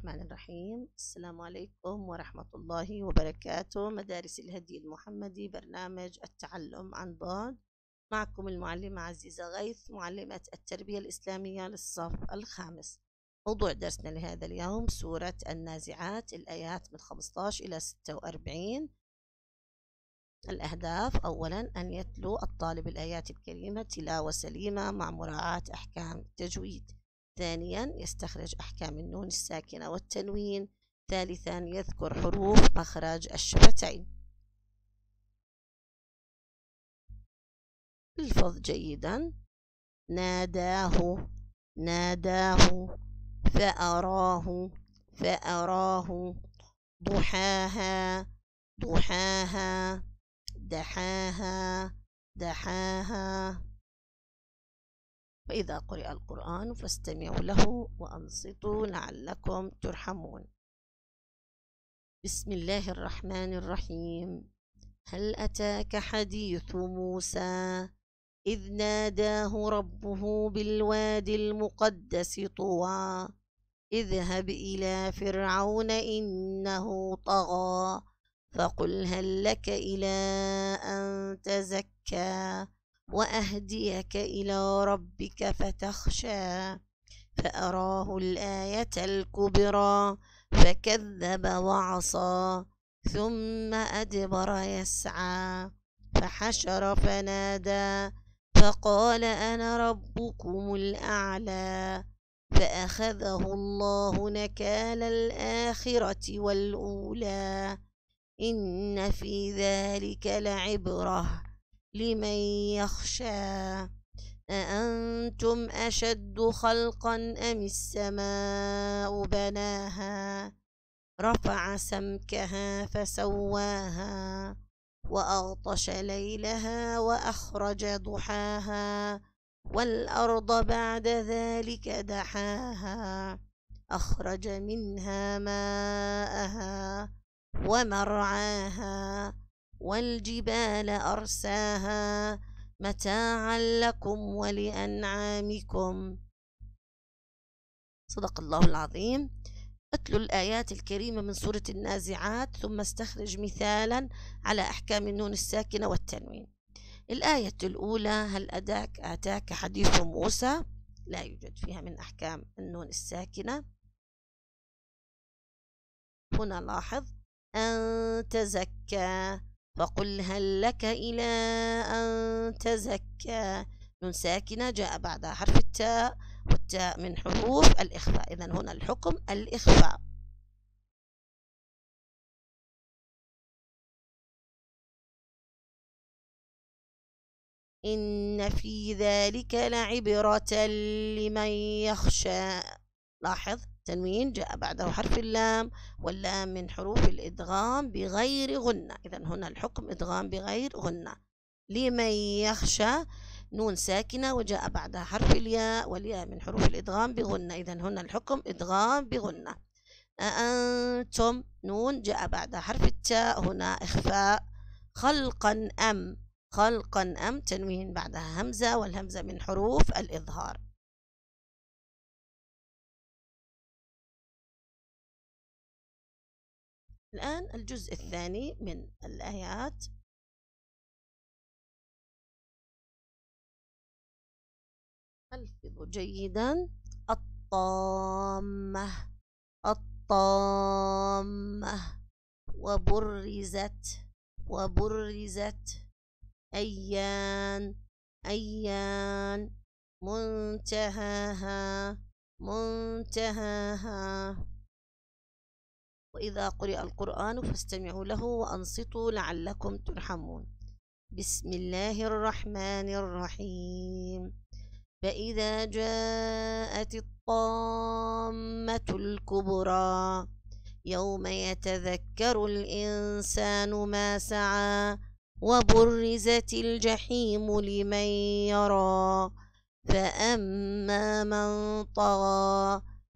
الرحمن الرحيم السلام عليكم ورحمة الله وبركاته مدارس الهدي المحمدي برنامج التعلم عن بعد معكم المعلمة عزيزة غيث معلمة التربية الإسلامية للصف الخامس موضوع درسنا لهذا اليوم سورة النازعات الآيات من 15 إلى 46 الأهداف أولا أن يتلو الطالب الآيات الكريمة تلاوة سليمة مع مراعاة أحكام التجويد ثانيا يستخرج أحكام النون الساكنة والتنوين ثالثا يذكر حروف مخرج الشفتين الفظ جيدا ناداه ناداه فأراه فأراه ضحاها ضحاها دحاها دحاها وإذا قرئ القرآن فاستمعوا له وأنصتوا لعلكم ترحمون بسم الله الرحمن الرحيم هل أتاك حديث موسى إذ ناداه ربه بالوادي المقدس طوى اذهب إلى فرعون إنه طغى فقل هل لك إلى أن تزكى واهديك الى ربك فتخشى فاراه الايه الكبرى فكذب وعصى ثم ادبر يسعى فحشر فنادى فقال انا ربكم الاعلى فاخذه الله نكال الاخره والاولى ان في ذلك لعبره لمن يخشى أأنتم أشد خلقا أم السماء بناها رفع سمكها فسواها وأغطش ليلها وأخرج ضحاها والأرض بعد ذلك دحاها أخرج منها ماءها ومرعاها والجبال أرساها متاعا لكم ولأنعامكم صدق الله العظيم اتلوا الآيات الكريمة من سورة النازعات ثم استخرج مثالا على أحكام النون الساكنة والتنوين الآية الأولى هل أداك أتاك حديث موسى لا يوجد فيها من أحكام النون الساكنة هنا لاحظ أن تزكى وقل هل لك إلى أن تزكى نون ساكنة جاء بعدها حرف التاء والتاء من حروف الإخفاء إذا هنا الحكم الإخفاء إن في ذلك لعبرة لمن يخشى لاحظ تنوين جاء بعده حرف اللام واللام من حروف الإدغام بغير غنة إذا هنا الحكم إدغام بغير غنة لمن يخشى نون ساكنة وجاء بعدها حرف الياء والياء من حروف الإدغام بغنة إذا هنا الحكم إدغام بغنة أأنتم نون جاء بعدها حرف التاء هنا إخفاء خلقا أم خلقا أم تنوين بعدها همزة والهمزة من حروف الإظهار الآن الجزء الثاني من الآيات ألفظوا جيدا الطامة الطامة وبرزت وبرزت أيان أيان منتهاها منتهاها إذا قرئ القرآن فاستمعوا له وأنصتوا لعلكم ترحمون بسم الله الرحمن الرحيم فإذا جاءت الطامة الكبرى يوم يتذكر الإنسان ما سعى وبرزت الجحيم لمن يرى فأما من طغى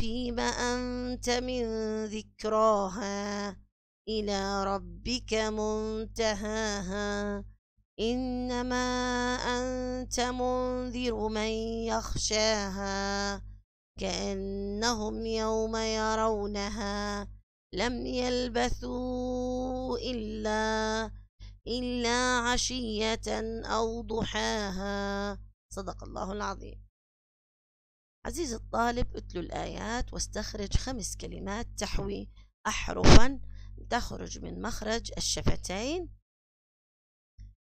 فيما أنت من ذكراها إلى ربك منتهاها إنما أنت منذر من يخشاها كأنهم يوم يرونها لم يلبثوا إلا إلا عشية أو ضحاها صدق الله العظيم عزيزي الطالب اتلو الآيات واستخرج خمس كلمات تحوي أحرفا تخرج من مخرج الشفتين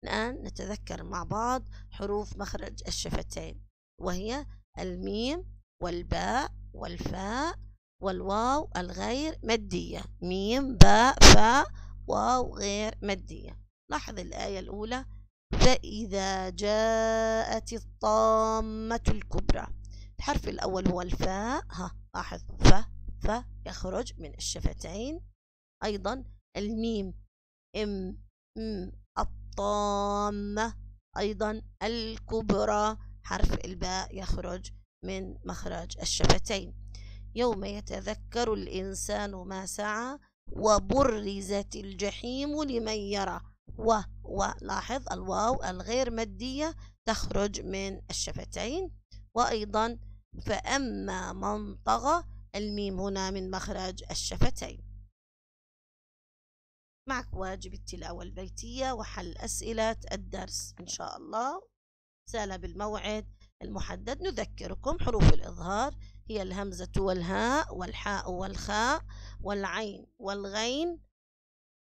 الآن نتذكر مع بعض حروف مخرج الشفتين وهي الميم والباء والفاء والواو الغير مادية ميم باء فاء واو غير مادية لاحظ الآية الأولى فإذا جاءت الطامة الكبرى الحرف الأول هو الفاء ها لاحظ ف ف يخرج من الشفتين أيضا الميم ام ام الطامة أيضا الكبرى حرف الباء يخرج من مخرج الشفتين يوم يتذكر الإنسان ما سعى وبرزت الجحيم لمن يرى و ولاحظ الواو الغير مادية تخرج من الشفتين وأيضا فأما من طغى الميم هنا من مخرج الشفتين معك واجب التلاوة البيتية وحل أسئلة الدرس إن شاء الله سال بالموعد المحدد نذكركم حروف الإظهار هي الهمزة والهاء والحاء والخاء والعين والغين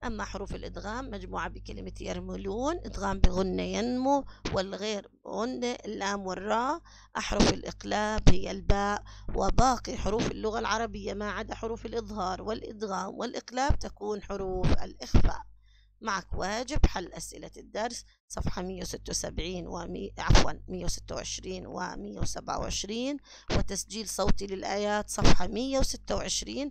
أما حروف الإدغام مجموعة بكلمة يرملون إدغام بغن ينمو والغير غن اللام والراء أحرف الإقلاب هي الباء وباقي حروف اللغة العربية ما عدا حروف الإظهار والإدغام والإقلاب تكون حروف الإخفاء معك واجب حل أسئلة الدرس صفحة 176 و عفوا 126 و 127 وتسجيل صوتي للآيات صفحة 126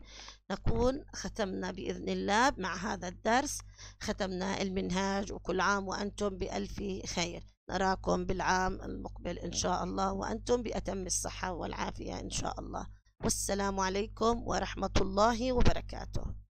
نكون ختمنا بإذن الله مع هذا الدرس ختمنا المنهاج وكل عام وأنتم بألف خير نراكم بالعام المقبل إن شاء الله وأنتم بأتم الصحة والعافية إن شاء الله والسلام عليكم ورحمة الله وبركاته